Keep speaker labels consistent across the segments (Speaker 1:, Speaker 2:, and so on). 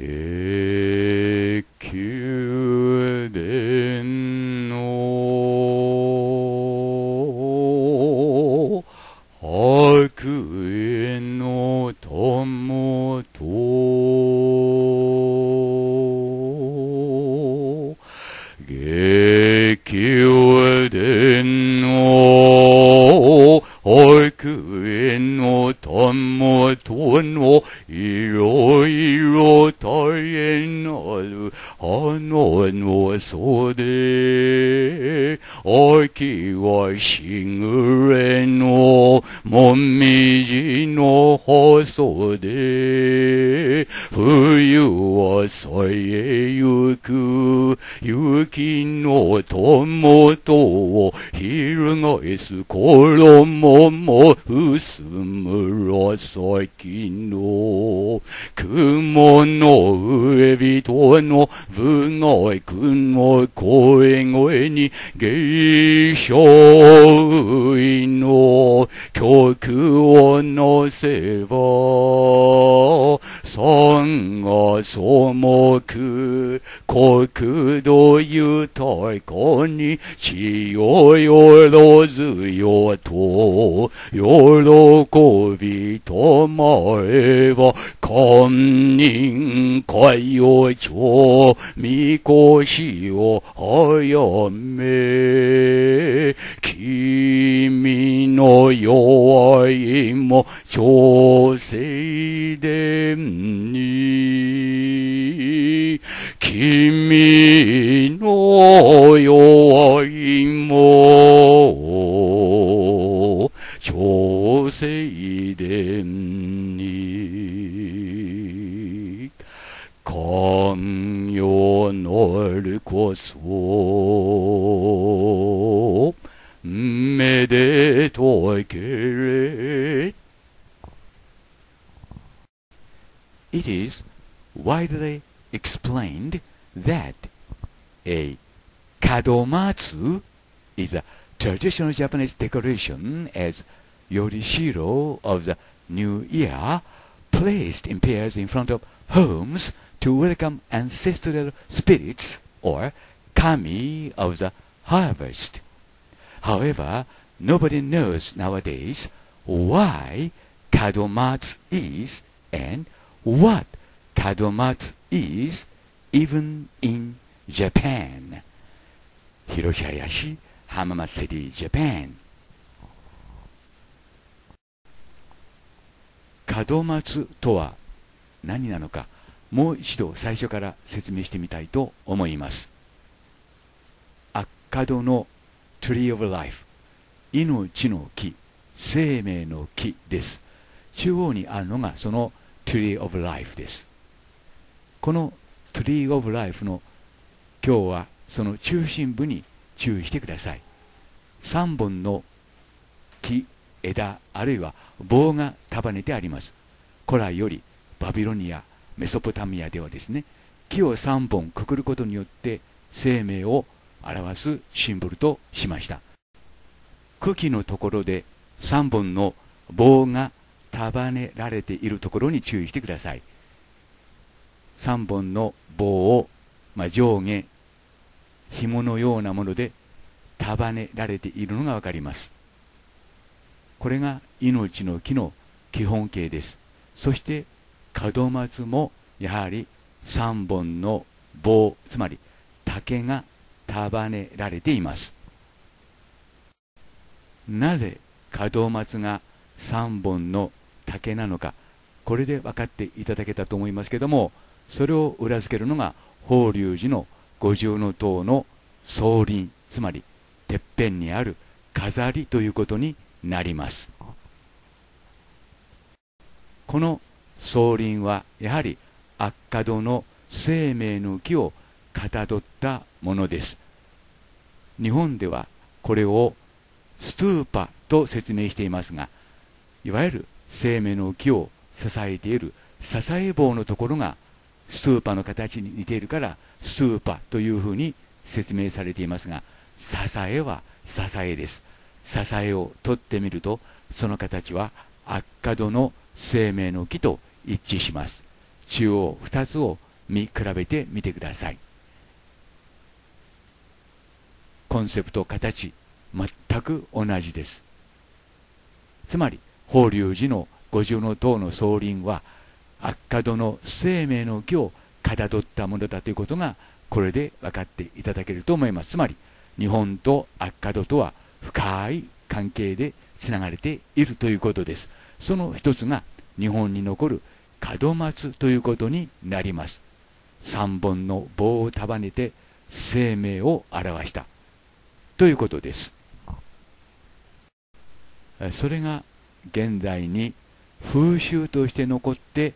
Speaker 1: Yeah. の友とを翻すこいも調整でに君の弱いも調整でに寛容なるこそめでといけれ
Speaker 2: It is widely explained that a kadomatsu is a traditional Japanese decoration as Yorishiro of the New Year placed in pairs in front of homes to welcome ancestral spirits or kami of the harvest. However, nobody knows nowadays why Kadomatsu is and what Kadomatsu is even in Japan. Hiroshi Hayashi, Hamama City, Japan. 門松とは何なのかもう一度最初から説明してみたいと思います。赤の Tree of Life 命の木生命の木です中央にあるのがその Tree of Life ですこの Tree of Life の今日はその中心部に注意してください3本の木枝あるいは棒が束ねてあります古来よりバビロニアメソポタミアではですね木を3本くくることによって生命を表すシンボルとしました茎のところで3本の棒が束ねられているところに注意してください3本の棒を、まあ、上下紐のようなもので束ねられているのが分かりますこれが命の木の基本形ですそして門松もやはり3本の棒つまり竹が束ねられていますなぜ門松が3本の竹なのかこれで分かっていただけたと思いますけどもそれを裏付けるのが法隆寺の五重塔の総輪つまりてっぺんにある飾りということになりますこの総輪はやはり悪化戸の生命の木をかたどったものです日本ではこれをストゥーパと説明していますがいわゆる生命の木を支えている支え棒のところがストゥーパの形に似ているからストゥーパというふうに説明されていますが支えは支えです支えを取ってみるとその形は悪化土の生命の木と一致します中央2つを見比べてみてくださいコンセプト形全く同じですつまり法隆寺の五重の塔の総輪は悪化の生命の木をかたどったものだということがこれで分かっていただけると思いますつまり日本と悪化とは深い関係でつながれているということですその一つが日本に残る門松ということになります3本の棒を束ねて生命を表したということですそれが現在に風習として残って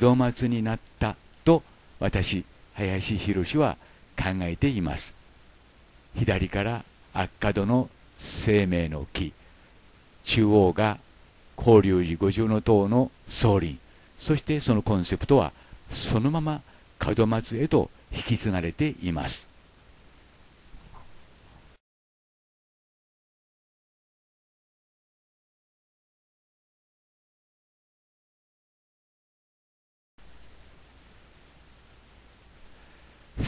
Speaker 2: 門松になったと私林博は考えています左から赤角の生命の木中央が法隆寺五重塔の総輪そしてそのコンセプトはそのまま門松へと引き継がれています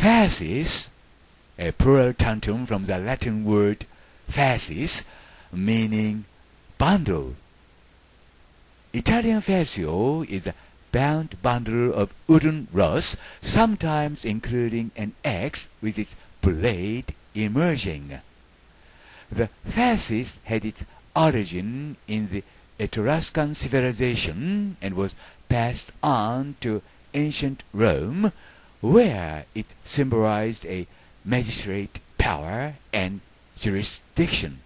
Speaker 2: Fasces, a plural tantum from the Latin word fasces, meaning bundle. Italian fascio is a bound bundle of wooden rods, sometimes including an axe with its blade emerging. The fascis had its origin in the Etruscan civilization and was passed on to ancient Rome where it symbolized a magistrate power and jurisdiction.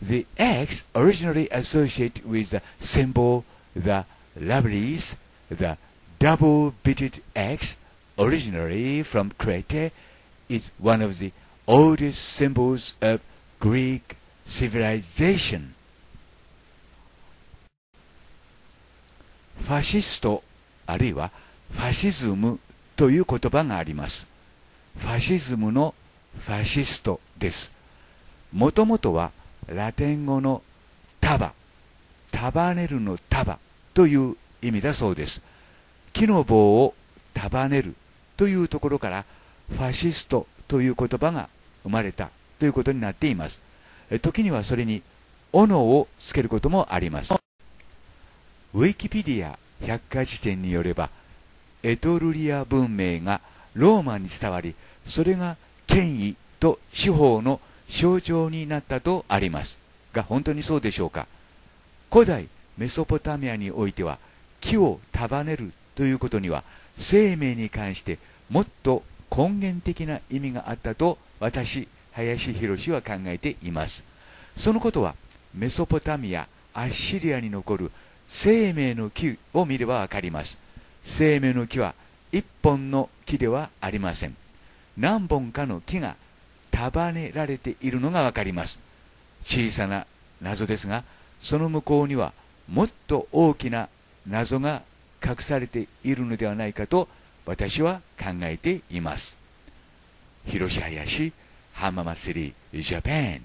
Speaker 2: The X originally associated with the symbol the lovelies, the double-bitted X, originally from Crete, is one of the oldest symbols of Greek civilization. Fascisto あるいはファシズムという言葉があります。ファシズムのファシストです。もともとはラテン語の束、束ねるの束という意味だそうです。木の棒を束ねるというところからファシストという言葉が生まれたということになっています。時にはそれに斧をつけることもあります。ウィキペディア百科事典によればエトルリア文明がローマに伝わりそれが権威と司法の象徴になったとありますが本当にそうでしょうか古代メソポタミアにおいては木を束ねるということには生命に関してもっと根源的な意味があったと私林博は考えていますそのことはメソポタミアアッシリアに残る生命の木を見ればわかります生命の木は一本の木ではありません何本かの木が束ねられているのがわかります小さな謎ですがその向こうにはもっと大きな謎が隠されているのではないかと私は考えています広島林浜祭りジャパン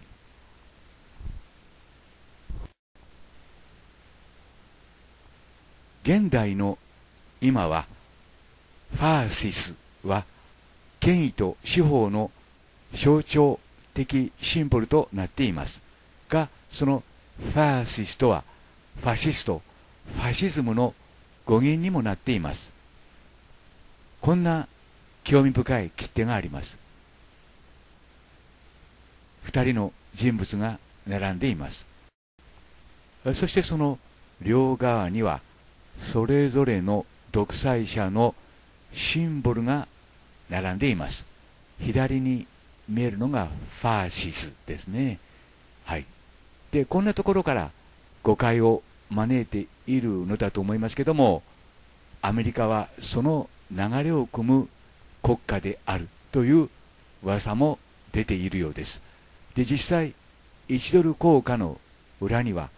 Speaker 2: 現代の今はファーシスは権威と司法の象徴的シンボルとなっていますがそのファーシスとはファシストファシズムの語源にもなっていますこんな興味深い切手があります2人の人物が並んでいますそしてその両側にはそれぞれの独裁者のシンボルが並んでいます左に見えるのがファーシスですねはいでこんなところから誤解を招いているのだと思いますけどもアメリカはその流れを汲む国家であるという噂も出ているようですで実際1ドル硬貨の裏には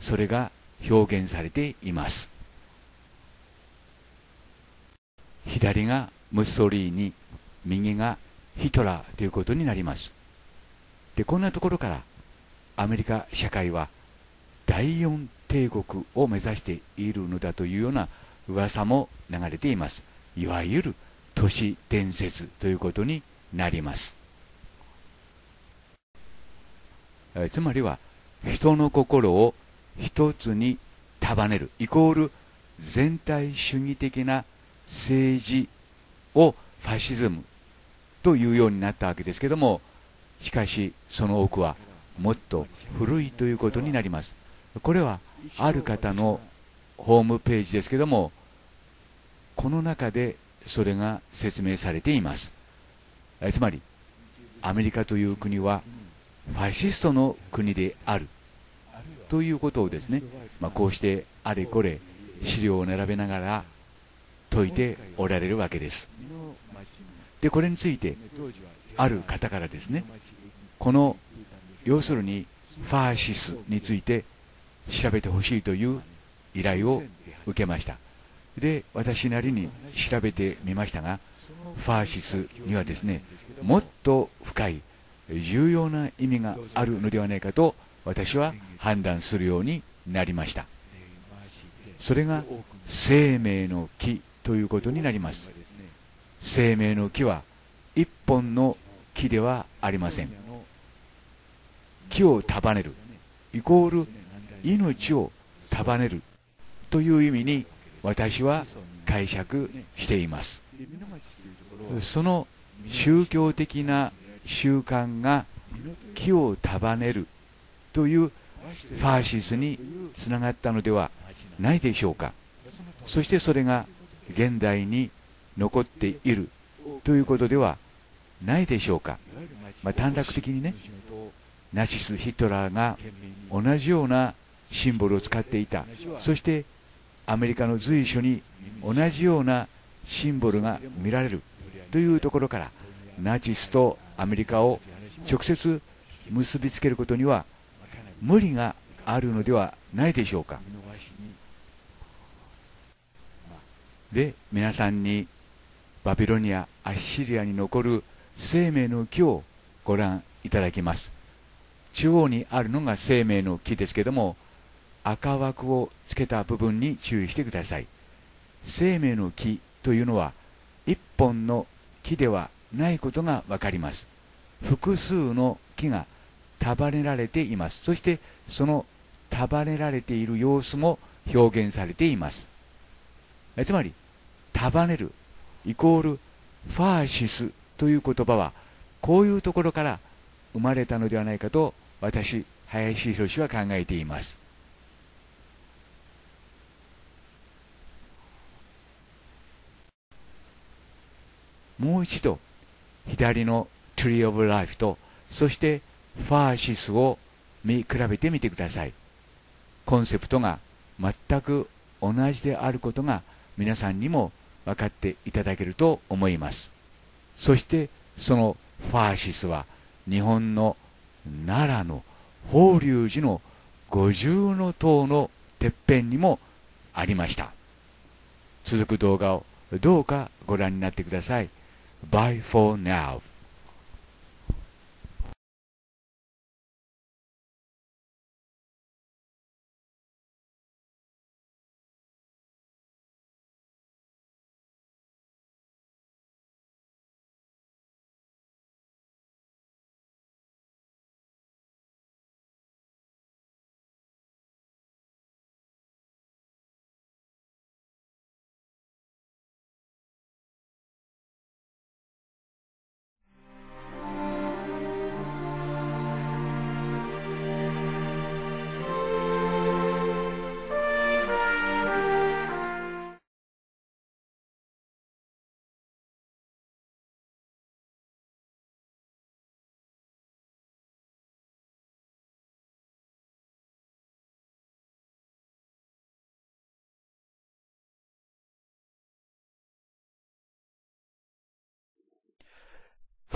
Speaker 2: それが表現されています左がムッソリーニ右がヒトラーということになりますでこんなところからアメリカ社会は第四帝国を目指しているのだというような噂も流れていますいわゆる都市伝説ということになりますつまりは人の心を一つに束ねるイコール全体主義的な政治をファシズムというようになったわけですけどもしかしその奥はもっと古いということになりますこれはある方のホームページですけどもこの中でそれが説明されていますつまりアメリカという国はファシストの国であるということをですね、まあ、こうしてあれこれ資料を並べながら説いておられるわけですでこれについてある方からですねこの要するにファーシスについて調べてほしいという依頼を受けましたで私なりに調べてみましたがファーシスにはですねもっと深い重要な意味があるのではないかと私は判断するようになりましたそれが生命の木ということになります生命の木は一本の木ではありません木を束ねるイコール命を束ねるという意味に私は解釈していますその宗教的な習慣が木を束ねるというファーシスにつながったのではないでしょうかそしてそれが現代に残っているということではないでしょうか、まあ、短絡的にねナチス・ヒトラーが同じようなシンボルを使っていたそしてアメリカの随所に同じようなシンボルが見られるというところからナチスとアメリカを直接結びつけることには無理があるのではないでしょうかで皆さんにバビロニアアッシリアに残る生命の木をご覧いただきます中央にあるのが生命の木ですけども赤枠をつけた部分に注意してください生命の木というのは一本の木ではないことが分かります複数の木が束ねられていますそしてその束ねられている様子も表現されていますつまり束ねるイコールファーシスという言葉はこういうところから生まれたのではないかと私林宏は考えていますもう一度左の Tree of Life とそしてファーシスを見比べてみてくださいコンセプトが全く同じであることが皆さんにも分かっていただけると思いますそしてそのファーシスは日本の奈良の法隆寺の五重塔のてっぺんにもありました続く動画をどうかご覧になってください Bye for now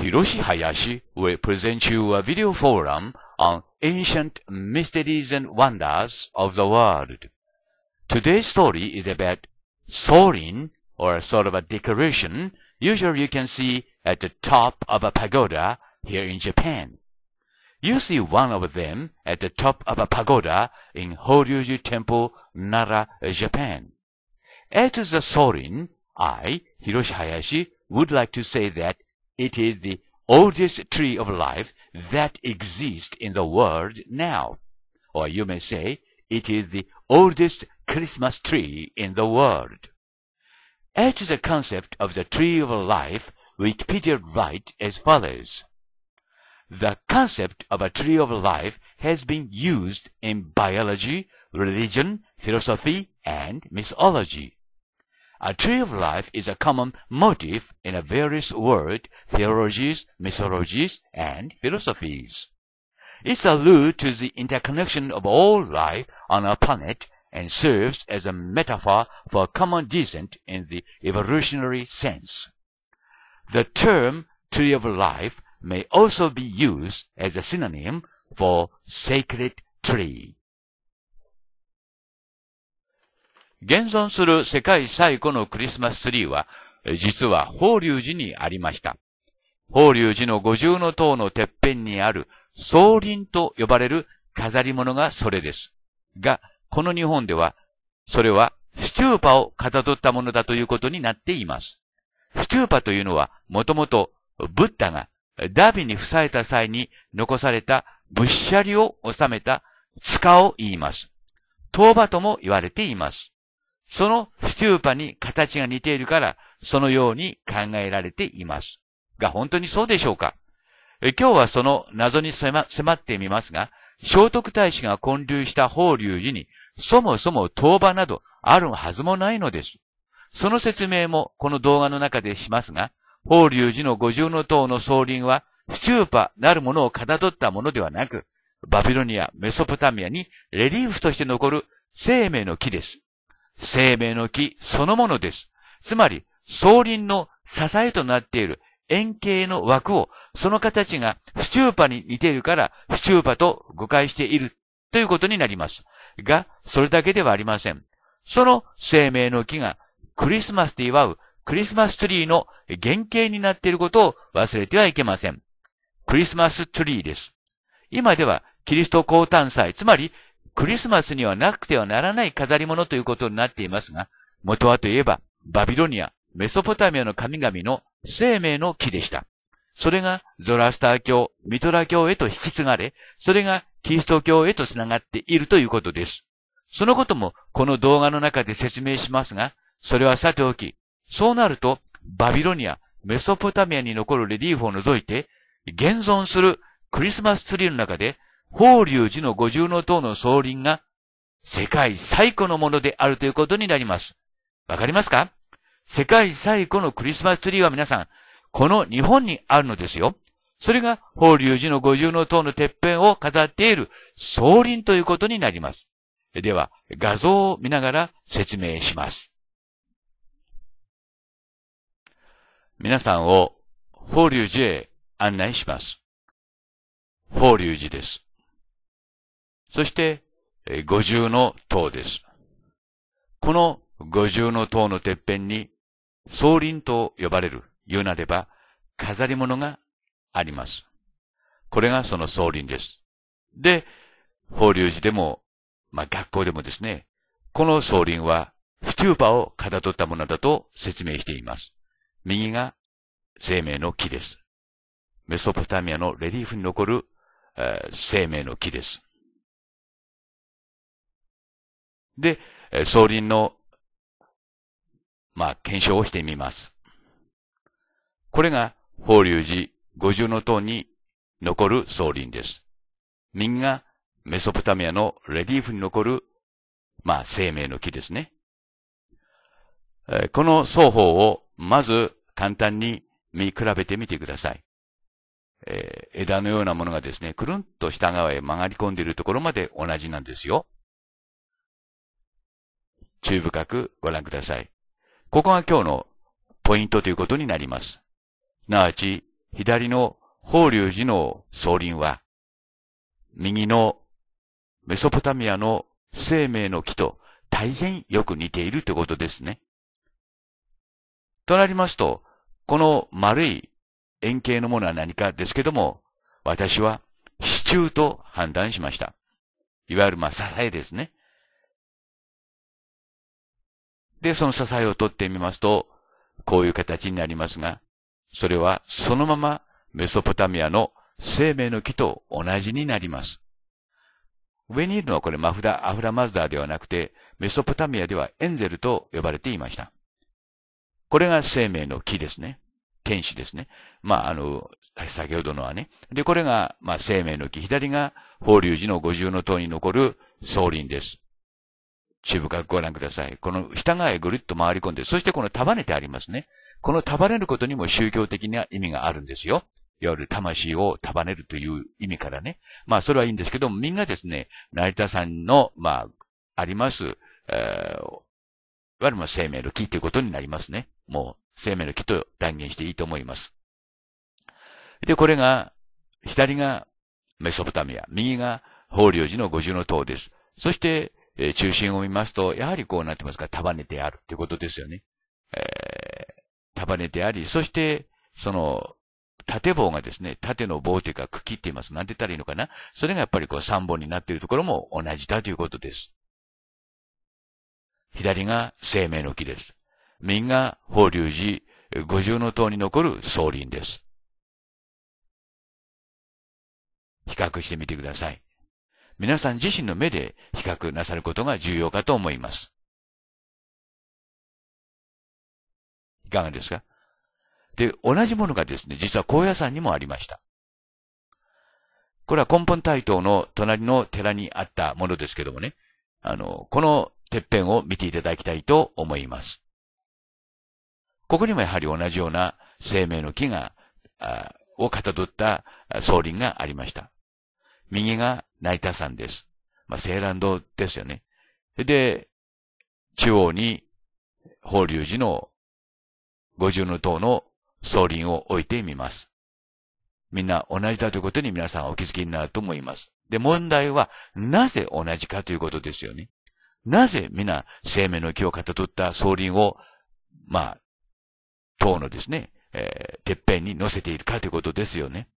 Speaker 2: Hiroshi Hayashi will present you a video forum on ancient mysteries and wonders of the world. Today's story is about sorin, or sort of a decoration usually you can see at the top of a pagoda here in Japan. You see one of them at the top of a pagoda in Horyuji Temple, Nara, Japan. As the sorin, I, Hiroshi Hayashi, would like to say that it is the oldest tree of life that exists in the world now. Or you may say, it is the oldest Christmas tree in the world. At the concept of the tree of life, Wikipedia writes as follows. The concept of a tree of life has been used in biology, religion, philosophy, and mythology. A tree of life is a common motif in various world theologies, mythologies, and philosophies. It alludes to the interconnection of all life on a planet and serves as a metaphor for common descent in the evolutionary sense. The term tree of life may also be used as a synonym for sacred tree. 現存する世界最古のクリスマスツリーは、実は法隆寺にありました。法隆寺の五重の塔のてっぺんにある、総林と呼ばれる飾り物がそれです。が、この日本では、それはスチューパをかたどったものだということになっています。スチューパというのは、もともと、ブッダがダビに塞さた際に残された仏舎利を収めた塚を言います。塔場とも言われています。そのスチューパに形が似ているから、そのように考えられています。が本当にそうでしょうか今日はその謎に迫ってみますが、聖徳太子が建立した法隆寺に、そもそも当場などあるはずもないのです。その説明もこの動画の中でしますが、法隆寺の五重の塔の総輪は、スチューパなるものをかたどったものではなく、バビロニア、メソポタミアにレリーフとして残る生命の木です。生命の木そのものです。つまり、総輪の支えとなっている円形の枠を、その形がフチューパに似ているから、フチューパと誤解しているということになります。が、それだけではありません。その生命の木がクリスマスで祝うクリスマスツリーの原型になっていることを忘れてはいけません。クリスマスツリーです。今ではキリスト降誕祭、つまりクリスマスにはなくてはならない飾り物ということになっていますが、元はといえば、バビロニア、メソポタミアの神々の生命の木でした。それがゾラスター教、ミトラ教へと引き継がれ、それがキリスト教へと繋がっているということです。そのこともこの動画の中で説明しますが、それはさておき、そうなると、バビロニア、メソポタミアに残るレリーフを除いて、現存するクリスマスツリーの中で法隆寺の五重の塔の総輪が世界最古のものであるということになります。わかりますか世界最古のクリスマスツリーは皆さん、この日本にあるのですよ。それが法隆寺の五重の塔のてっぺんを飾っている総輪ということになります。では、画像を見ながら説明します。皆さんを法隆寺へ案内します。法隆寺です。そして、五重の塔です。この五重の塔のてっぺんに、総林と呼ばれる、言うなれば、飾り物があります。これがその総林です。で、法隆寺でも、まあ、学校でもですね、この総林は、スチューパをかたどったものだと説明しています。右が生命の木です。メソポタミアのレリーフに残る、えー、
Speaker 3: 生命の木です。で、総
Speaker 2: 輪の、まあ、検証をしてみます。これが、法隆寺五重の塔に残る総輪です。右が、メソポタミアのレリーフに残る、まあ、生命の木ですね。この双方を、まず、簡単に見比べてみてください。え枝のようなものがですね、くるんと下側へ曲がり込んでいるところまで同じなんですよ。注意深くご覧ください。ここが今日のポイントということになります。すなわち、左の法隆寺の総輪は、右のメソポタミアの生命の木と大変よく似ているということですね。となりますと、この丸い円形のものは何かですけども、私は支柱と判断しました。いわゆるまあ支えですね。で、その支えを取ってみますと、こういう形になりますが、それはそのままメソポタミアの生命の木と同じになります。上にいるのはこれマフダ、アフラマズダーではなくて、メソポタミアではエンゼルと呼ばれていました。これが生命の木ですね。天使ですね。まあ、あの、先ほどのはね。で、これが、まあ、生命の木。左が、法隆寺の五重の塔に残る総林です。注部深くご覧ください。この下側へぐるっと回り込んで、そしてこの束ねてありますね。この束ねることにも宗教的な意味があるんですよ。いわゆる魂を束ねるという意味からね。まあ、それはいいんですけども、みんなですね、成田さんの、まあ、あります、えー、いわゆる生命の木ということになりますね。もう、生命の木と断言していいと思います。で、これが、左がメソポタミア、右が法隆寺の五重の塔です。そして、えー、中心を見ますと、やはりこうなってますから、束ねてあるっていうことですよね。えー、束ねてあり、そして、その、縦棒がですね、縦の棒というか茎って言います。なんて言ったらいいのかなそれがやっぱりこう三本になっているところも同じだということです。左が生命の木です。右が法隆寺、五重の塔に残る草林です。比較してみてください。皆さん自身の目で比較なさることが重要かと思います。
Speaker 3: いかがですかで、同
Speaker 2: じものがですね、実は高野山にもありました。これは根本台東の隣の寺にあったものですけどもね、あの、このてっぺんを見ていただきたいと思います。ここにもやはり同じような生命の木が、をかたどった総輪がありました。右が成田山です。まあ、青蘭ですよね。で、中央に、法隆寺の五重の塔の総輪を置いてみます。みんな同じだということに皆さんお気づきになると思います。で、問題は、なぜ同じかということですよね。なぜ皆、生命の木をかたどった総輪を、まあ、塔のですね、えー、てっぺんに乗せているかということですよね。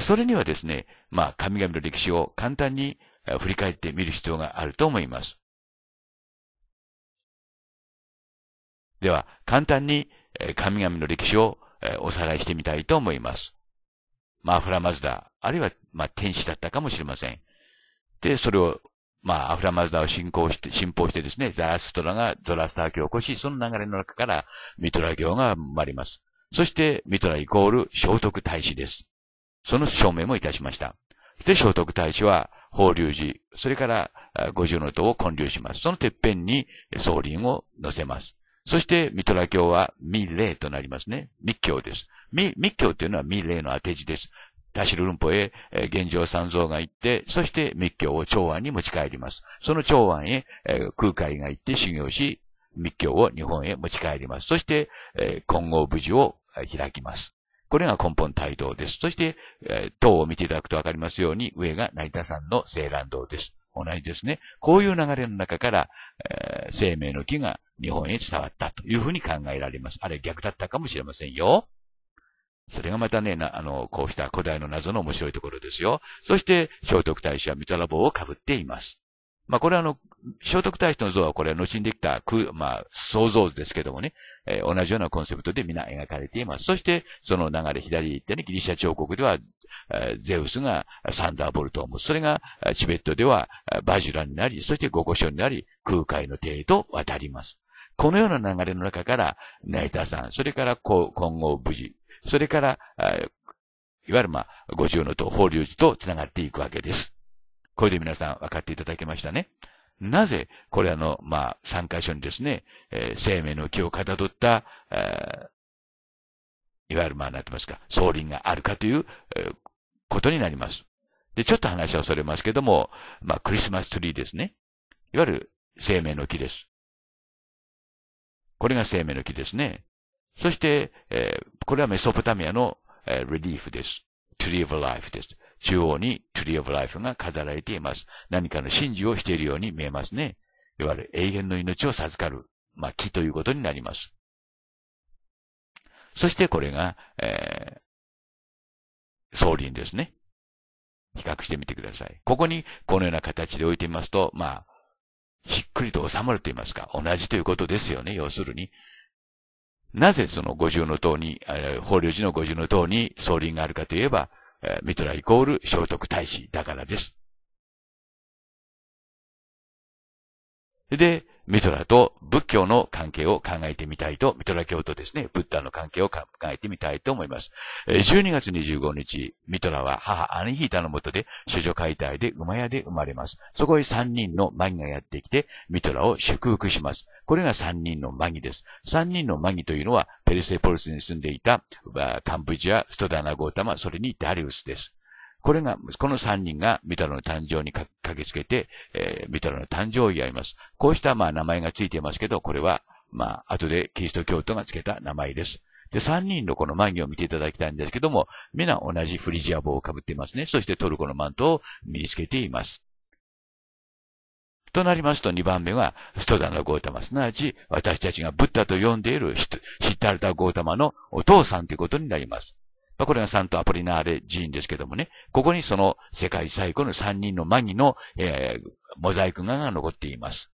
Speaker 2: それにはですね、まあ、神々の歴史を簡単に振り返ってみる必要があると思います。
Speaker 3: では、簡単に神々の
Speaker 2: 歴史をおさらいしてみたいと思います。まあ、アフラマズダ、あるいは、まあ、天使だったかもしれません。で、それを、まあ、アフラマズダを信仰して、信奉してですね、ザラストラがドラスター教を起こし、その流れの中からミトラ教が生まれます。そして、ミトライコール聖徳太子です。その証明もいたしました。で、聖徳太子は、法隆寺、それから、五重の塔を建立します。そのてっぺんに、総輪を乗せます。そして、ミトラ教は、未霊となりますね。密教です。密、密教というのは未霊の当て字です。ダルルンポへ、え現状三蔵が行って、そして密教を長安に持ち帰ります。その長安へ、え空海が行って修行し、密教を日本へ持ち帰ります。そして、えー、金剛無事を開きます。これが根本対等です。そして、えー、塔を見ていただくとわかりますように、上が成田山の青蘭堂です。同じですね。こういう流れの中から、えー、生命の木が日本へ伝わったというふうに考えられます。あれ逆だったかもしれませんよ。それがまたね、あの、こうした古代の謎の面白いところですよ。そして、聖徳太子はミトラ棒をかぶっています。まあ、これはあの、聖徳太子の像はこれは後にできた空、まあ、想像図ですけどもね、えー、同じようなコンセプトで皆描かれています。そして、その流れ左行ったね、ギリシャ彫刻では、えー、ゼウスがサンダーボルトを持つ。それが、チベットではバジュラになり、そしてゴゴショになり、空海の帝へと渡ります。このような流れの中から、ナイターさん、それから今後無事、それから、いわゆるまあ、五重の塔、法隆寺と繋がっていくわけです。これで皆さん分かっていただけましたね。なぜ、これあの、まあ、3箇所にですね、えー、生命の木をかたどった、えー、いわゆるまあ、なってますか、総輪があるかという、えー、ことになります。で、ちょっと話はそれますけども、まあ、クリスマスツリーですね。いわゆる生命の木です。これが生命の木ですね。そして、えー、これはメソポタミアの、えー、レリーフです。Tree of Life です。中央に Tree of Life が飾られています。何かの真珠をしているように見えますね。いわゆる永遠の命を授かる、まあ、木ということになります。そしてこれが、えー、総輪ですね。比較してみてください。ここにこのような形で置いてみますと、まあ、しっくりと収まると言いますか、同じということですよね。要するに、なぜその五重の塔に、法隆寺の五重の塔に総輪があるかといえば、ミトライコール聖徳太子だからです。で、ミトラと仏教の関係を考えてみたいと、ミトラ教とですね、ブッダの関係を考えてみたいと思います。12月25日、ミトラは母アニヒータのもとで、諸女解体で馬屋で生まれます。そこへ3人のマギがやってきて、ミトラを祝福します。これが3人のマギです。3人のマギというのは、ペルセポルスに住んでいた、カンブジア、ストダナゴータマ、それにダリウスです。これが、この三人がミタロの誕生に駆けつけて、えー、ミタロの誕生を祝います。こうした、まあ、名前がついていますけど、これは、まあ、後でキリスト教徒がつけた名前です。で、三人のこの眉毛を見ていただきたいんですけども、皆同じフリジア帽をかぶっていますね。そしてトルコのマントを身につけています。となりますと二番目は、ストダナ・ゴータマ、すなわち私たちがブッダと呼んでいるシッタルタ・ゴータマのお父さんということになります。まあ、これがサントアポリナーレ寺院ですけどもね、ここにその世界最古の三人のマギの、えー、モザイク画が残っています。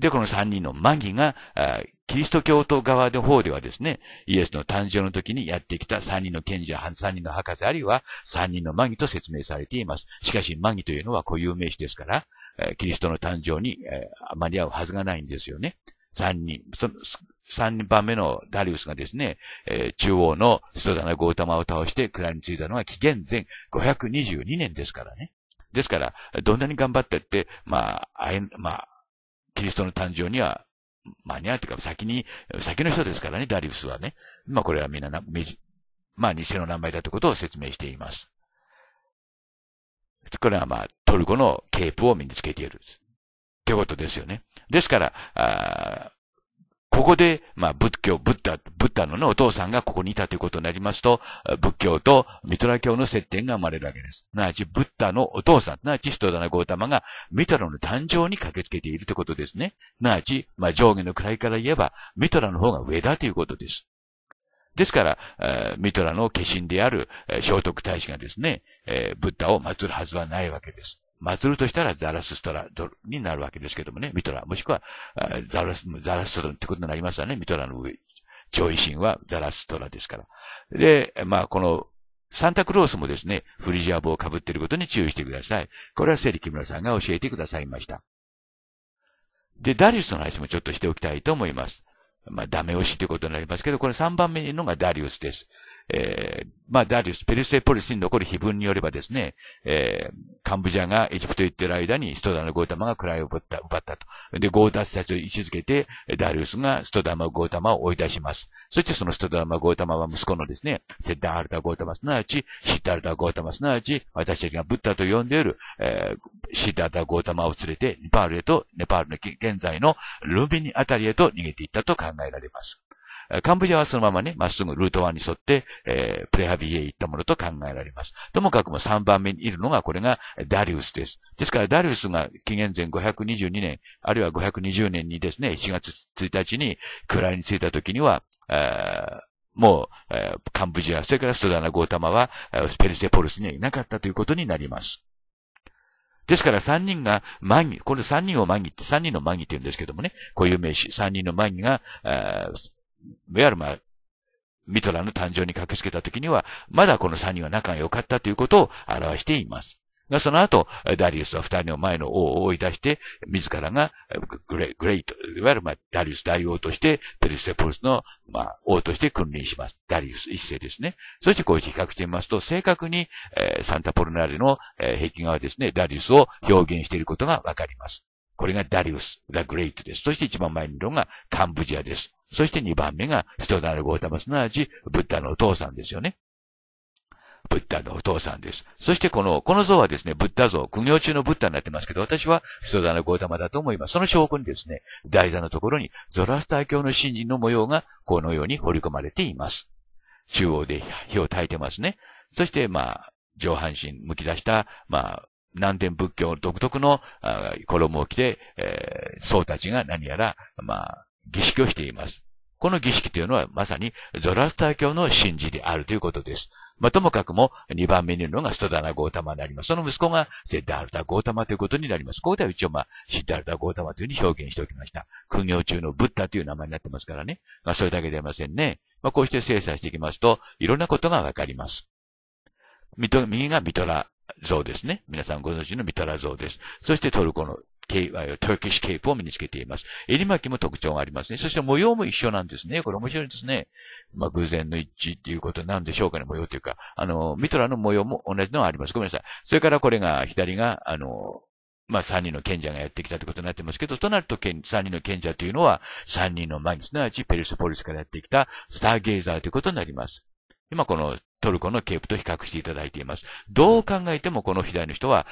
Speaker 2: で、この三人のマギが、キリスト教徒側の方ではですね、イエスの誕生の時にやってきた三人の賢者、三人の博士、あるいは三人のマギと説明されています。しかし、マギというのは固有名詞ですから、キリストの誕生にあまり合うはずがないんですよね。三人、その3番目のダリウスがですね、えー、中央のストザナ・ゴータマを倒して蔵に着いたのは紀元前522年ですからね。ですから、どんなに頑張ってって、まあ、あえ、まあ、キリストの誕生には間に合うというか、先に、先の人ですからね、ダリウスはね。まあ、これはみんな、まあ、偽の名前だということを説明しています。これはまあ、トルコのケープを身につけている。ってことですよね。ですから、あここで、まあ、仏教、ブッダ、ブッダのね、お父さんがここにいたということになりますと、仏教とミトラ教の接点が生まれるわけです。なあち、ブッダのお父さん、なあち、ストダナゴータマがミトラの誕生に駆けつけているということですね。なあち、まあ、上下の位から言えば、ミトラの方が上だということです。ですから、えー、ミトラの化身である、えー、聖徳太子がですね、えー、ブッダを祀るはずはないわけです。祭るとしたらザラストラドルになるわけですけどもね、ミトラ。もしくは、ザラス、ザラストラってことになりますよね、ミトラの上。上位神はザラストラですから。で、まあ、この、サンタクロースもですね、フリジア帽をかぶっていることに注意してください。これはセリ木村さんが教えてくださいました。で、ダリウスの話もちょっとしておきたいと思います。まあ、ダメ押しということになりますけど、これ3番目のがダリウスです。えー、まあ、ダリウス、ペルセポリスに残る碑文によればですね、えー、カンブジアがエジプト行ってる間にストダのゴータマが位を奪った、奪ったと。で、ゴータスたちを位置づけて、ダリウスがストダマゴータマを追い出します。そしてそのストダマゴータマは息子のですね、セッダールタゴータマ、すなわち、シッダールタゴータマ、すなわち、私たちがブッダと呼んでいる、えー、シッダールタゴータマを連れて、ネパールへと、ネパールの現在のルビニあたりへと逃げていったと考えられます。カンブジアはそのままね、まっすぐルート1に沿って、えー、プレハビへ行ったものと考えられます。ともかくも3番目にいるのが、これがダリウスです。ですから、ダリウスが紀元前522年、あるいは520年にですね、4月1日に位についた時には、もう、えー、カンブジア、それからストダナ・ゴータマは、スペルセポルスにはいなかったということになります。ですから3人が、マギ、これ3人をマギって、3人のマギって言うんですけどもね、こういう名詞、3人のマギが、メるまミトラの誕生に駆けつけた時には、まだこの3人は仲が良かったということを表しています。が、その後、ダリウスは二人の前の王を追い出して、自らがグレグレイト、いわゆる、まあ、ダリウス大王として、ペリステポルスの、まあ、王として君臨します。ダリウス一世ですね。そしてこうして比較してみますと、正確に、えー、サンタポルナーレの、えー、壁画はですね、ダリウスを表現していることがわかります。これがダリウス、ザ・グレイトです。そして一番前にいるのがカンブジアです。そして二番目がストナルゴータマ、すなわちブッダのお父さんですよね。ブッダのお父さんです。そしてこの、この像はですね、ブッダ像、苦行中のブッダになってますけど、私はストダのゴータマだと思います。その証拠にですね、台座のところにゾラスター教の新人の模様がこのように彫り込まれています。中央で火を焚いてますね。そして、まあ、上半身剥き出した、まあ、南天仏教独特の衣を着て、僧たちが何やら、まあ、儀式をしています。この儀式というのはまさにゾラスター教の神事であるということです。まあ、ともかくも2番目にいるのがストダナ・ゴータマになります。その息子がセッダールタ・ゴータマということになります。ここでは一応まあ、シッダールタ・ゴータマというふうに表現しておきました。苦行中のブッダという名前になってますからね。まあ、それだけではありませんね。まあ、こうして精査していきますと、いろんなことがわかります。右がミトラ、像ですね。皆さんご存知のミタラ像です。そしてトルコのケイ、トルキッシュケープを身につけています。襟巻きも特徴がありますね。そして模様も一緒なんですね。これ面白いですね。まあ、偶然の一致っていうことなんでしょうかね、模様というか。あの、ミトラの模様も同じのがあります。ごめんなさい。それからこれが、左が、あの、まあ、三人の賢者がやってきたということになってますけど、となると、三人の賢者というのは、三人の前にすなわちペルスポリスからやってきたスターゲイザーということになります。今このトルコのケープと比較していただいています。どう考えてもこの左の人は、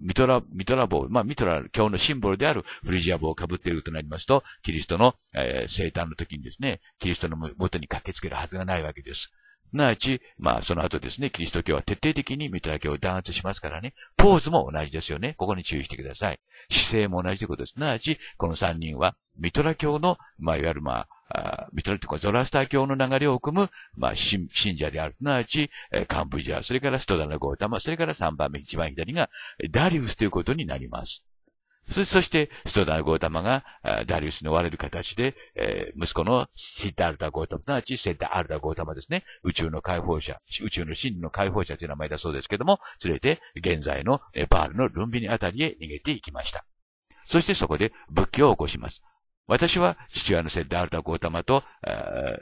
Speaker 2: ミトラ、ミトラ棒、まあミトラ教のシンボルであるフリジア棒を被っているとなりますと、キリストの、生誕の時にですね、キリストの元に駆けつけるはずがないわけです。すなわち、まあ、その後ですね、キリスト教は徹底的にミトラ教を弾圧しますからね、ポーズも同じですよね。ここに注意してください。姿勢も同じということです。すなわち、この三人は、ミトラ教の、まあ、いわゆるまあ、ビトルというかゾラスター教の流れを組む、まあ、信者である。すなわち、カンブジャー、それからストダナゴータマ、それから3番目、一番左がダリウスということになります。そして、ストダナゴータマが、ダリウスに追われる形で、えー、息子のシッダアルタ・ゴータマ、すなわちセッタ・アルタ・ゴータマですね。宇宙の解放者、宇宙の真理の解放者という名前だそうですけども、連れて、現在のパールのルンビニあたりへ逃げていきました。そしてそこで仏教を起こします。私は父親のセッダールタ・ゴータマと、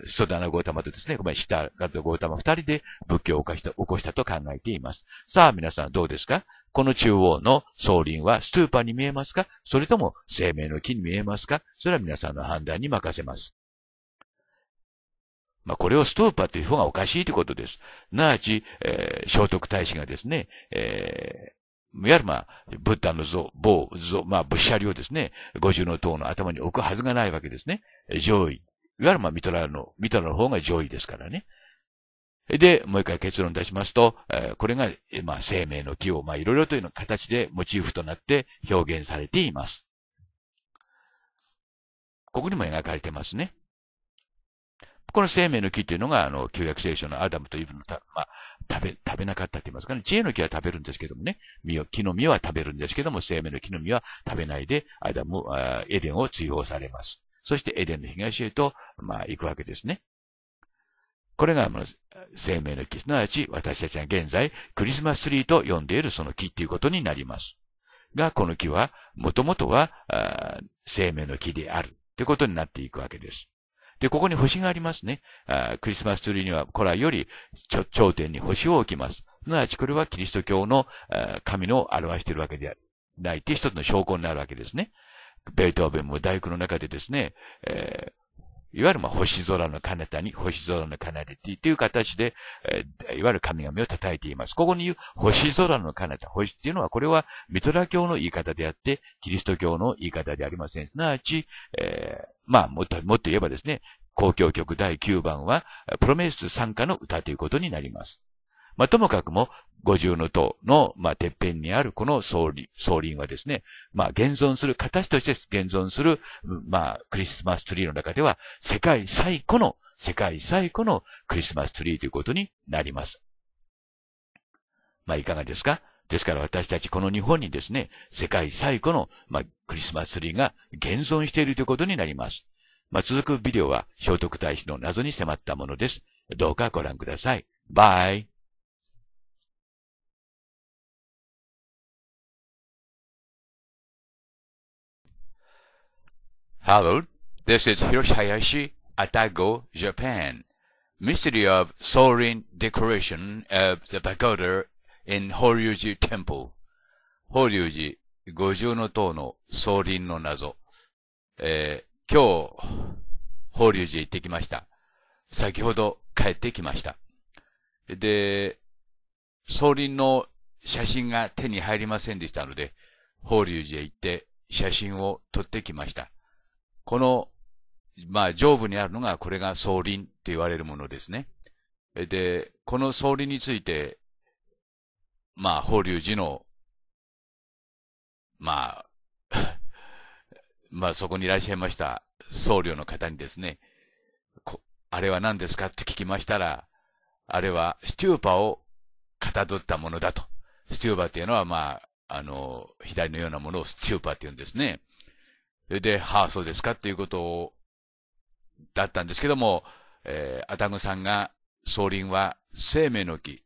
Speaker 2: ソダナ・ゴータマとですね、ごめん、シタガゴータマ二人で仏教を起こしたと考えています。さあ皆さんどうですかこの中央の総輪はストゥーパに見えますかそれとも生命の木に見えますかそれは皆さんの判断に任せます。まあ、これをストーパーという方がおかしいということです。なあち、えー、聖徳太子がですね、えいわゆるまあ、ブッダの像、某像、まあ、仏舎利をですね、五重の塔の頭に置くはずがないわけですね。上位。いわゆるまあ、ミトラの、ミトラの方が上位ですからね。で、もう一回結論出しますと、これが、まあ、生命の木を、まあ、いろいろというの形でモチーフとなって表現されています。ここにも描かれてますね。この生命の木っていうのが、あの、旧約聖書のアダムとイブのた、まあ、食べ、食べなかったって言いますかね。知恵の木は食べるんですけどもね。実を、木の実は食べるんですけども、生命の木の実は食べないで、アダム、エデンを追放されます。そしてエデンの東へと、まあ、行くわけですね。これが、まあ、生命の木、すなわち私たちが現在、クリスマスツリーと呼んでいるその木っていうことになります。が、この木は、もともとは、生命の木であるってことになっていくわけです。で、ここに星がありますね。あクリスマスツリーには古来より頂点に星を置きます。すなわちこれはキリスト教の神の表しているわけでないって一つの証拠になるわけですね。ベートーベンも大工の中でですね、えーいわゆるまあ星空の彼方に星空の彼方ていう形で、えー、いわゆる神々を叩いています。ここに言う星空の彼方、星っていうのはこれはミトラ教の言い方であって、キリスト教の言い方でありません。すなわち、えー、まあもっと、もっと言えばですね、公共曲第9番は、プロメイス参加の歌ということになります。まあ、ともかくも、五重の塔の、まあ、てっぺんにあるこの総林、総はですね、まあ、現存する、形として現存する、まあ、クリスマスツリーの中では、世界最古の、世界最古のクリスマスツリーということになります。まあ、いかがですかですから私たちこの日本にですね、世界最古の、まあ、クリスマスツリーが現存しているということになります。まあ、続くビデオは聖徳太子の謎に迫ったものです。どうかご覧ください。バイ。Hello, this is Hiroshi a y a s h i at a g o Japan. Mystery of soaring decoration of the pagoda in Horyuji Temple. 法隆寺五重の塔の総輪の謎。えー、今日、法隆寺行ってきました。先ほど帰ってきました。で、総輪の写真が手に入りませんでしたので、法隆寺へ行って写真を撮ってきました。この、まあ、上部にあるのが、これが総輪って言われるものですね。で、この総理について、まあ、法隆寺の、まあ、まあ、そこにいらっしゃいました僧侶の方にですね、あれは何ですかって聞きましたら、あれはスチューパをかたどったものだと。スチューパっていうのは、まあ、あの、左のようなものをスチューパって言うんですね。で、はあ、そうですかっていうことを、だったんですけども、えー、アタグさんが、総輪は生命の木、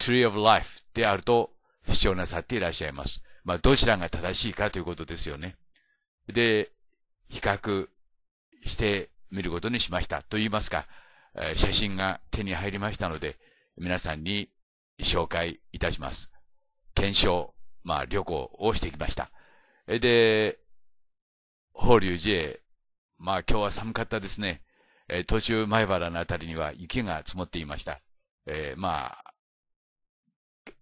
Speaker 2: tree of life であると主張なさっていらっしゃいます。まあ、どちらが正しいかということですよね。で、比較してみることにしました。と言いますか、えー、写真が手に入りましたので、皆さんに紹介いたします。検証、まあ、旅行をしてきました。で、法隆寺へ、まあ今日は寒かったですね。えー、途中前原のあたりには雪が積もっていました。えー、まあ、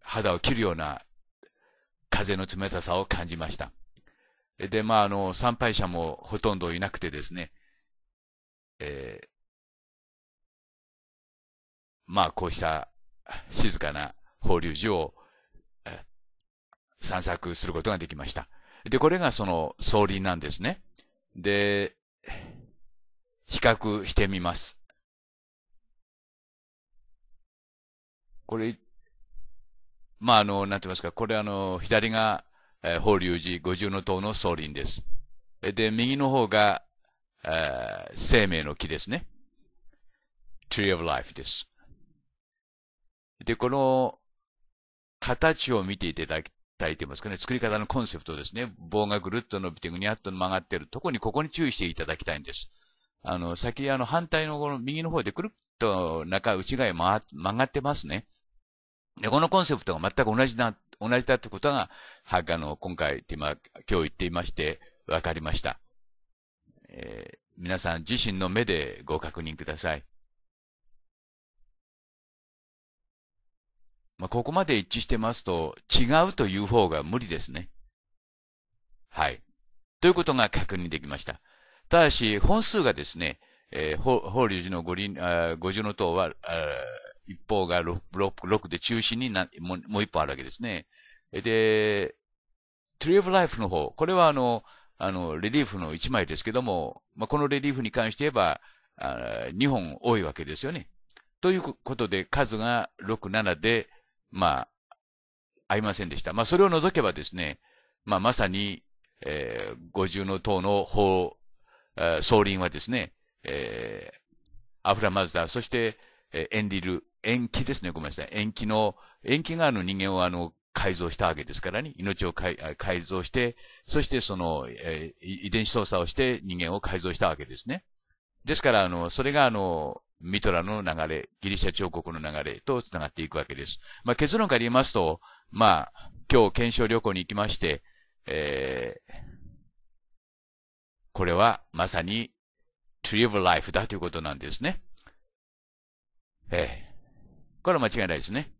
Speaker 2: 肌を切るような風の冷たさを感じました。で、まあ、あの、参拝者もほとんどいなくてですね、えー、まあ、こうした静かな法隆寺を散策することができました。で、これがその総輪なんですね。で、比較してみます。これ、まあ、あの、なんて言いますか、これあの、左が、えー、法隆寺五重塔の総輪です。で、右の方が、えー、生命の木ですね。tree of life です。で、この形を見ていただき体といいますかね、作り方のコンセプトですね。棒がぐるっと伸びてぐにゃっと曲がってる。特にここに注意していただきたいんです。あの、先、あの、反対のこの右の方でくるっと中、内側へ曲がってますね。で、このコンセプトが全く同じだ、同じだってことが、は、あの、今回、今、今日言っていまして、分かりました。えー、皆さん自身の目でご確認ください。まあ、ここまで一致してますと、違うという方が無理ですね。はい。ということが確認できました。ただし、本数がですね、えー、法隆寺の五輪、五重の塔は、一方が六で中心になもう一方あるわけですね。で、Tree of Life の方、これはあの、あの、レリーフの一枚ですけども、まあ、このレリーフに関して言えば、二本多いわけですよね。ということで、数が六、七で、まあ、合いませんでした。まあ、それを除けばですね、まあ、まさに、えー、五重の塔の法、えー、総輪はですね、えー、アフラマズダ、そして、えー、エンリル、延期ですね、ごめんなさい。延期の、延期側の人間をあの、改造したわけですからね。命を改造して、そしてその、えー、遺伝子操作をして人間を改造したわけですね。ですから、あの、それがあの、ミトラの流れ、ギリシャ彫刻の流れと繋がっていくわけです。まあ、結論から言いますと、まあ、今日検証旅行に行きまして、えー、これはまさに tree of life だということなんですね。ええー、これは間違いないですね。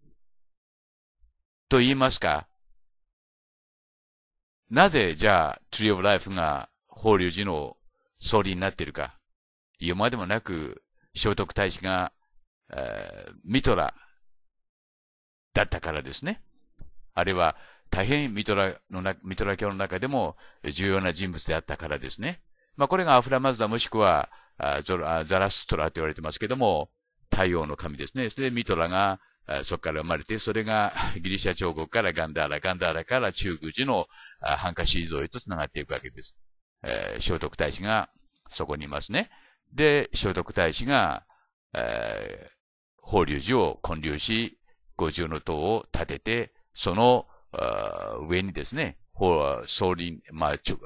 Speaker 2: と言いますか、なぜじゃあ tree of life が法隆寺の総理になっているか、言うまでもなく聖徳太子が、えー、ミトラだったからですね。あるいは、大変ミトラのな、ミトラ教の中でも重要な人物であったからですね。まあ、これがアフラマズダもしくは、ゾラザラストラと言われてますけども、太陽の神ですね。それでミトラが、そこから生まれて、それがギリシャ彫刻からガンダーラ、ガンダーラから中宮寺のハンカシー像へと繋がっていくわけです。えー、聖徳太子がそこにいますね。で、聖徳太子が、えー、法隆寺を建立し、五重の塔を建てて、その、上にですね、総輪、まあ、ちょ、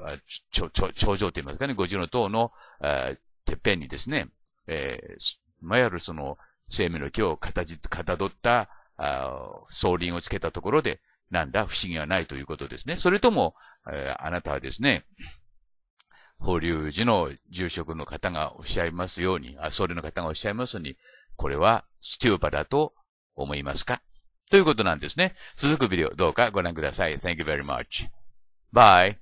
Speaker 2: ちょ、ちょ、頂上と言いますかね、五重の塔の、えー、てっぺんにですね、えー、まやるその、生命の木をじ、かたどった、あ総輪をつけたところで、なんだ、不思議はないということですね。それとも、えー、あなたはですね、法隆寺の住職の方がおっしゃいますように、あ、僧侶の方がおっしゃいますように、これはスチューバだと思いますかということなんですね。続くビデオ、どうかご覧ください。Thank you very much. Bye.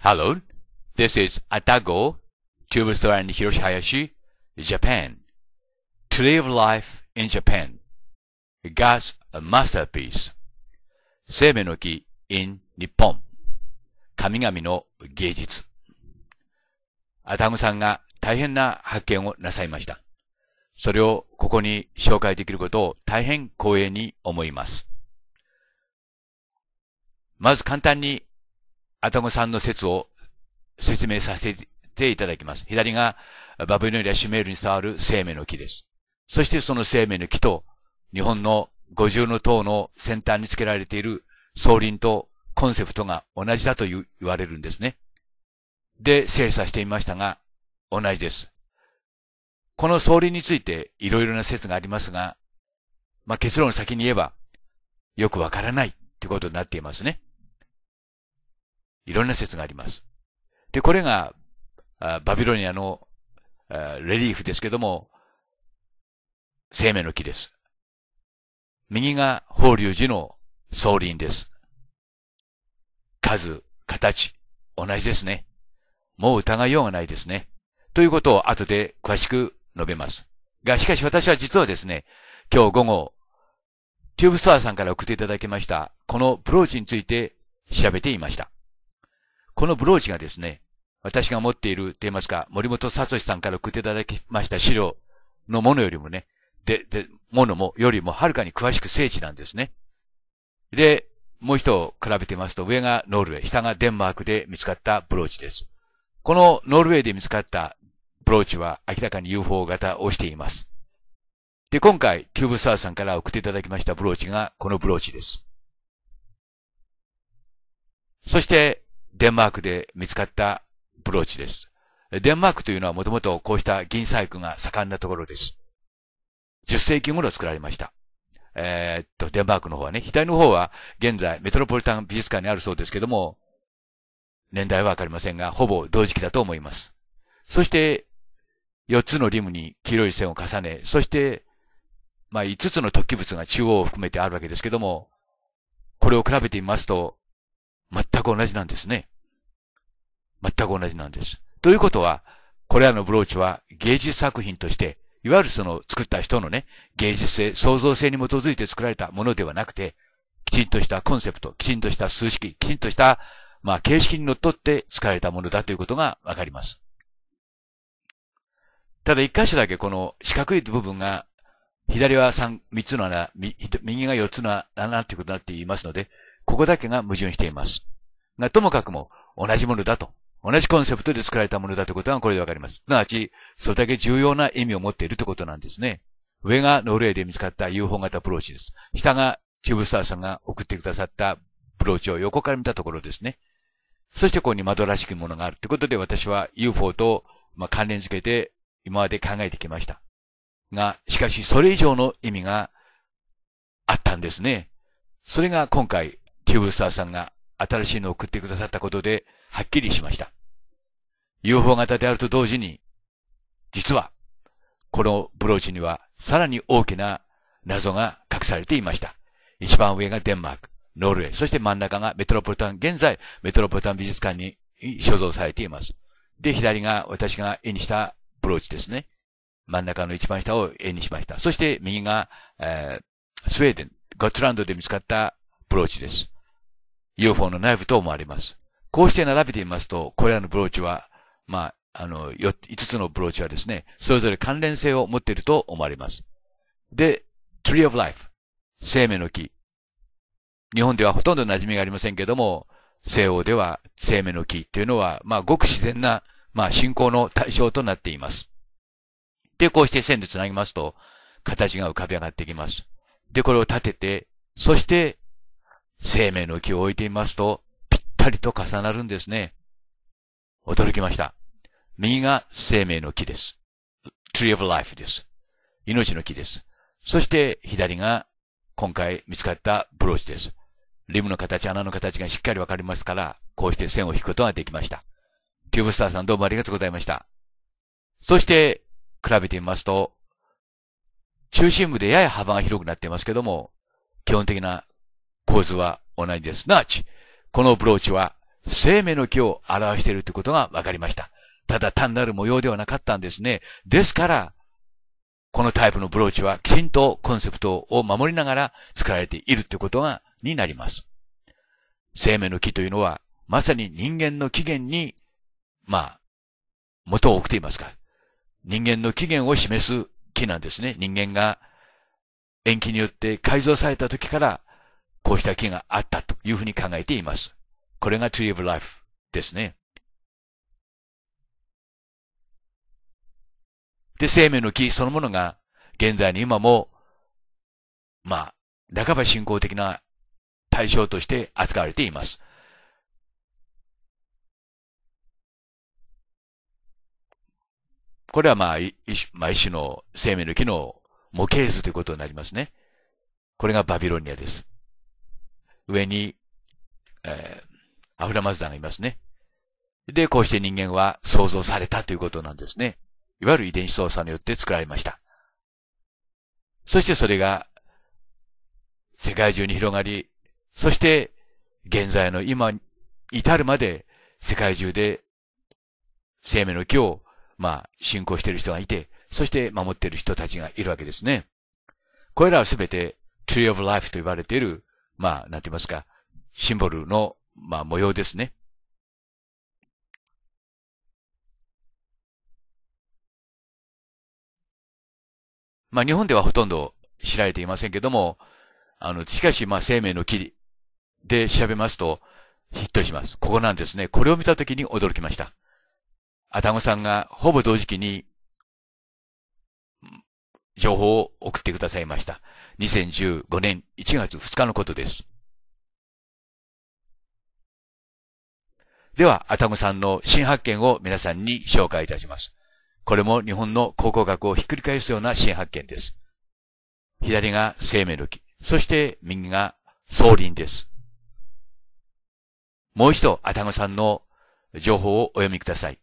Speaker 2: Hello, this is Atago, t u b e s t o r e i n Hiroshi Hayashi, Japan. t o live Life in Japan. God's Masterpiece. 生命の木 in 日本。神々の芸術。アダムさんが大変な発見をなさいました。それをここに紹介できることを大変光栄に思います。まず簡単にアダムさんの説を説明させていただきます。左がバブルノリア・シュメールに伝わる生命の木です。そしてその生命の木と日本の五重の塔の先端につけられている総輪とコンセプトが同じだと言われるんですね。で、精査してみましたが、同じです。この総輪についていろいろな説がありますが、まあ、結論先に言えば、よくわからないってことになっていますね。いろんな説があります。で、これが、バビロニアのレリーフですけども、生命の木です。右が法隆寺の総輪です。数、形、同じですね。もう疑いようがないですね。ということを後で詳しく述べます。が、しかし私は実はですね、今日午後、チューブストアさんから送っていただきました、このブローチについて調べていました。このブローチがですね、私が持っていると言いますか、森本聡さんから送っていただきました資料のものよりもね、で、で、ものも、よりもはるかに詳しく精緻なんですね。で、もう一を比べてみますと、上がノルウェー、下がデンマークで見つかったブローチです。このノルウェーで見つかったブローチは明らかに UFO 型をしています。で、今回、チューブサーさんから送っていただきましたブローチがこのブローチです。そして、デンマークで見つかったブローチです。デンマークというのはもともとこうした銀細工が盛んなところです。10世紀頃作られました。えー、っと、デンマークの方はね、左の方は現在メトロポリタン美術館にあるそうですけども、年代はわかりませんが、ほぼ同時期だと思います。そして、4つのリムに黄色い線を重ね、そして、まあ、5つの突起物が中央を含めてあるわけですけども、これを比べてみますと、全く同じなんですね。全く同じなんです。ということは、これらのブローチは芸術作品としていわゆるその作った人のね、芸術性、創造性に基づいて作られたものではなくて、きちんとしたコンセプト、きちんとした数式、きちんとした、まあ、形式にのっとって作られたものだということがわかります。ただ一箇所だけこの四角い部分が、左は三、三つの穴、右が四つの穴ということになっていますので、ここだけが矛盾しています。が、ともかくも同じものだと同じコンセプトで作られたものだということがこれでわかります。すなわち、それだけ重要な意味を持っているということなんですね。上がノルウェーで見つかった UFO 型ブローチです。下がチューブスターさんが送ってくださったブローチを横から見たところですね。そしてここに窓らしきものがあるということで私は UFO と関連づけて今まで考えてきました。が、しかしそれ以上の意味があったんですね。それが今回、チューブスターさんが新しいのを送ってくださったことで、はっきりしました。UFO 型であると同時に、実は、このブローチにはさらに大きな謎が隠されていました。一番上がデンマーク、ノルウェー、そして真ん中がメトロポリタン、現在メトロポリタン美術館に所蔵されています。で、左が私が絵にしたブローチですね。真ん中の一番下を絵にしました。そして右が、えー、スウェーデン、ゴッツランドで見つかったブローチです。UFO の内部と思われます。こうして並べてみますと、これらのブローチは、まあ、あの、5つのブローチはですね、それぞれ関連性を持っていると思われます。で、Tree of Life、生命の木。日本ではほとんど馴染みがありませんけども、西欧では生命の木というのは、まあ、ごく自然な、まあ、信仰の対象となっています。で、こうして線でつなぎますと、形が浮かび上がってきます。で、これを立てて、そして、生命の木を置いてみますと、ったりと重なるんですね。驚きました。右が生命の木です。tree of life です。命の木です。そして左が今回見つかったブローチです。リムの形、穴の形がしっかりわかりますから、こうして線を引くことができました。キューブスターさんどうもありがとうございました。そして、比べてみますと、中心部でやや幅が広くなっていますけども、基本的な構図は同じです。なあち、このブローチは生命の木を表しているということが分かりました。ただ単なる模様ではなかったんですね。ですから、このタイプのブローチはきちんとコンセプトを守りながら作られているということが、になります。生命の木というのは、まさに人間の起源に、まあ、元を置くと言いますか。人間の起源を示す木なんですね。人間が延期によって改造された時からこうした木があったというふうに考えています。これが Tree of Life ですね。で、生命の木そのものが、現在に今も、まあ、半ば信仰的な対象として扱われています。これはまあ、一種の生命の木の模型図ということになりますね。これがバビロニアです。上に、えー、アフラマズダがいますね。で、こうして人間は創造されたということなんですね。いわゆる遺伝子操作によって作られました。そしてそれが世界中に広がり、そして現在の今に至るまで世界中で生命の木を、まあ、信仰している人がいて、そして守っている人たちがいるわけですね。これらはすべて Tree of Life と言われているまあ、なんて言いますか、シンボルの、まあ、模様ですね。
Speaker 3: まあ、日本ではほとん
Speaker 2: ど知られていませんけども、あの、しかし、まあ、生命の木で調べますと、ヒットします。ここなんですね。これを見たときに驚きました。アタゴさんがほぼ同時期に情報を送ってくださいました。2015年1月2日のことです。では、アタムさんの新発見を皆さんに紹介いたします。これも日本の考古学をひっくり返すような新発見です。左が生命の木、そして右が草林です。もう一度、アタムさんの情報をお読みください。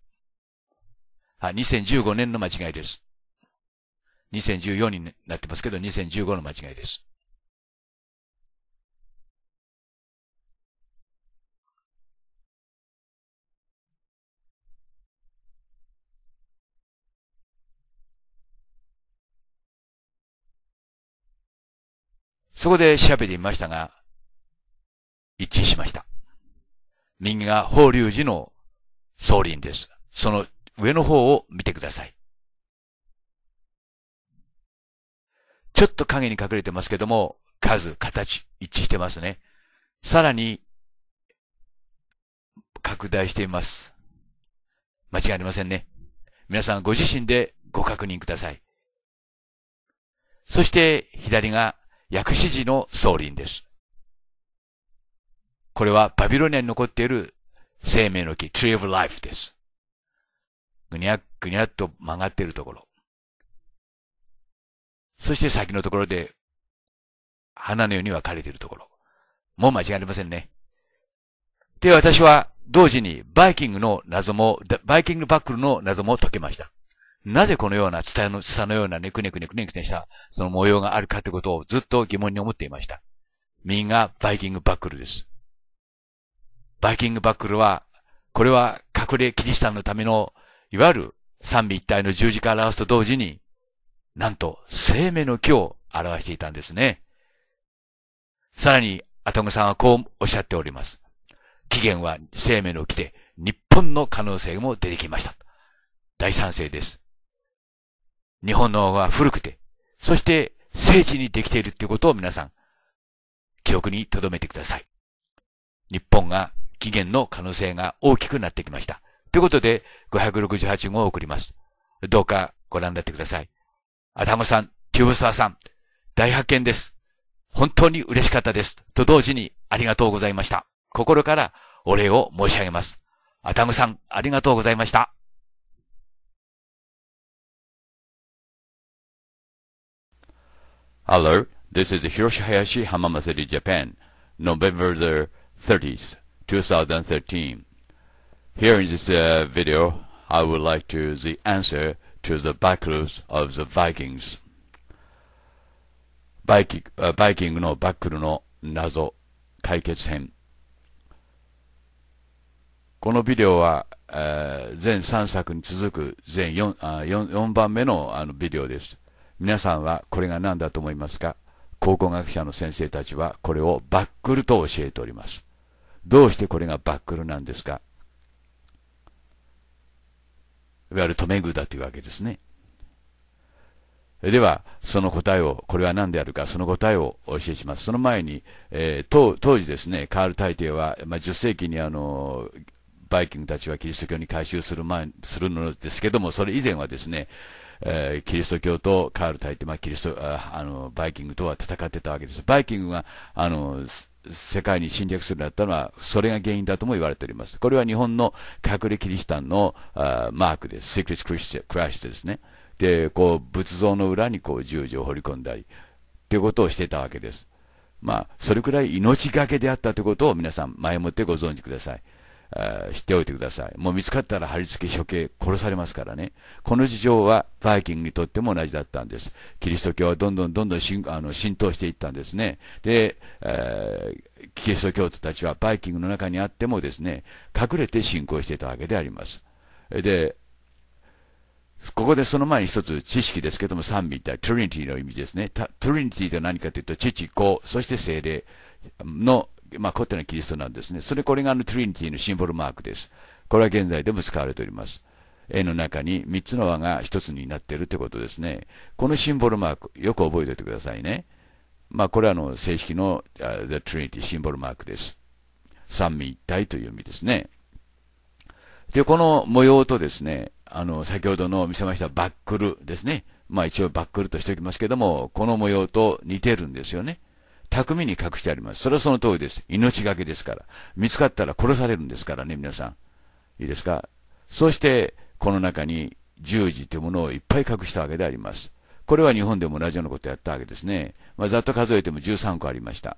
Speaker 2: 2015年の間違いです。2014になってますけど、2015の間違いです。そこで調べてみましたが、一致しました。右が法隆寺の総林です。その上の方を見てください。ちょっと影に隠れてますけども、数、形、一致してますね。さらに、拡大しています。間違いありませんね。皆さんご自身でご確認ください。そして左が薬師寺の総輪です。これはバビロニアに残っている生命の木、Tree of Life です。ぐにゃぐにゃっと曲がっているところ。そして先のところで、花のように分かれているところ。もう間違いありませんね。で、私は同時にバイキングの謎も、バイキングバックルの謎も解けました。なぜこのようなツタの、ツタのようなネクネクネクネクネしたその模様があるかということをずっと疑問に思っていました。みんなバイキングバックルです。バイキングバックルは、これは隠れキリシタンのための、いわゆる三位一体の十字架を表すと同時に、なんと生命の木を表していたんですね。さらに、アトムさんはこうおっしゃっております。起源は生命の木で、日本の可能性も出てきました。大賛成です。日本のは古くて、そして聖地にできているということを皆さん、記憶に留めてください。日本が起源の可能性が大きくなってきました。ということで、568号を送ります。どうかご覧になってください。アダムさん、チューブサーさん、大発見です。本当に嬉しかったです。と同時にありがとうございました。心からお礼を申し上げます。アダムさん、ありがとうございました。Hello, this is Hiroshi Hayashi Hamamasuri Japan, November the 30th, 2013. Here in this uh, video, I would like to the answer to the backers of the Vikings バイキバイキングのバックルの謎解決編このビデオは、えー、全3作に続く全 4, あ 4, 4番目のあのビデオです皆さんはこれが何だと思いますか考古学者の先生たちはこれをバックルと教えておりますどうしてこれがバックルなんですかいわゆる留め具だというわけですね。では、その答えを、これは何であるか、その答えをお教えします。その前に、えー、当当時ですね、カール大帝は、まあ、10世紀にあの、バイキングたちはキリスト教に改宗する前、するのですけども、それ以前はですね、えー、キリスト教とカール大帝、まあ、キリストあ、あの、バイキングとは戦ってたわけです。バイキングが、あの、世界に侵略するようになったのは、それが原因だとも言われております。これは日本の隠れキリシタンのあマークです。セクリス・クリスクラスですね。で、こう、仏像の裏にこう、十字を掘り込んだり、っていうことをしてたわけです。まあ、それくらい命がけであったということを皆さん前もってご存知ください。知っておいてください。もう見つかったら貼り付け処刑殺されますからね。この事情はバイキングにとっても同じだったんです。キリスト教はどんどんどんどん浸あの浸透していったんですね。で、えー、キリスト教徒たちはバイキングの中にあってもですね、隠れて信仰していたわけであります。で、ここでその前に一つ知識ですけども、賛美ってトリニティの意味ですね。トリニティとは何かというと、父、子、そして精霊のまあ、コッのキリストなんですね。それ、これがあのトリニティのシンボルマークです。これは現在でも使われております。絵の中に3つの輪が1つになっているということですね。このシンボルマーク、よく覚えておいてくださいね。まあ、これはあの正式の、uh, The Trinity シンボルマークです。三位一体という意味ですね。で、この模様とですね、あの、先ほどの見せましたバックルですね。まあ一応バックルとしておきますけども、この模様と似てるんですよね。巧みに隠してあります。それはその通りです。命がけですから。見つかったら殺されるんですからね、皆さん。いいですかそして、この中に十字というものをいっぱい隠したわけであります。これは日本でも同じようなことをやったわけですね。まあ、ざっと数えても13個ありました。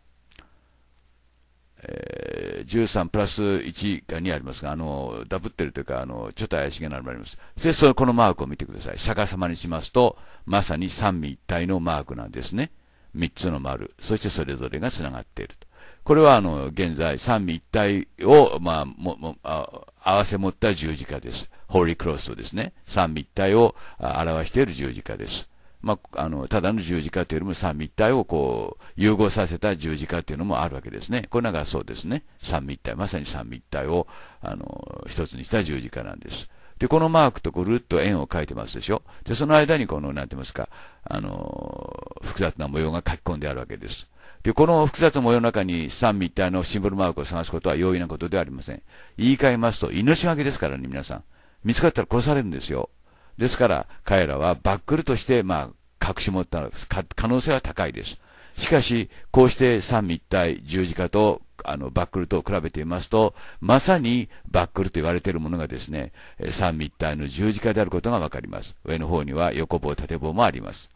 Speaker 2: えー、13プラス1か2ありますが、あの、ダブってるというか、あの、ちょっと怪しげなのもあります。で、その、このマークを見てください。逆さまにしますと、まさに三位一体のマークなんですね。三つの丸、そしてそれぞれが繋がっていると。これはあの、現在、三味一体を、まあ、も、も、あ合わせ持った十字架です。ホーリークロスとですね、三味一体を表している十字架です。まあ、あの、ただの十字架というよりも三味一体をこう、融合させた十字架というのもあるわけですね。これなんかそうですね。三味一体、まさに三味一体を、あの、一つにした十字架なんです。で、このマークとこルーと円を書いてますでしょ。で、その間にこの、なんて言いますか、あの、複雑な模様が書き込んであるわけです。で、この複雑な模様の中に三密体のシンボルマークを探すことは容易なことではありません。言い換えますと、命がけですからね、皆さん。見つかったら殺されるんですよ。ですから、彼らはバックルとして、まあ、隠し持った可能性は高いです。しかし、こうして三位一体十字架とあのバックルと比べてみますと、まさにバックルと言われているものがですね、三位一体の十字架であることがわかります。上の方には横棒、縦棒もあります。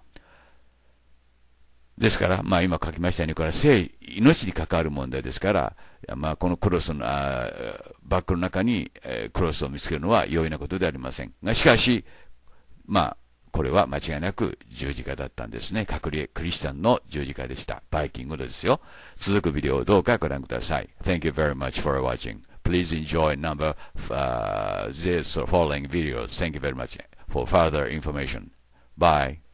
Speaker 2: ですから、まあ今書きましたように、これは生、命に関わる問題ですから、まあこのクロスの、バッグの中に、クロスを見つけるのは容易なことではありません。が、しかし、まあ、これは間違いなく十字架だったんですね。隠れクリスチャンの十字架でした。バイキングですよ。続くビデオをどうかご覧ください。Thank you very much for watching. Please enjoy number、uh, this following videos. Thank you very much for further information. Bye.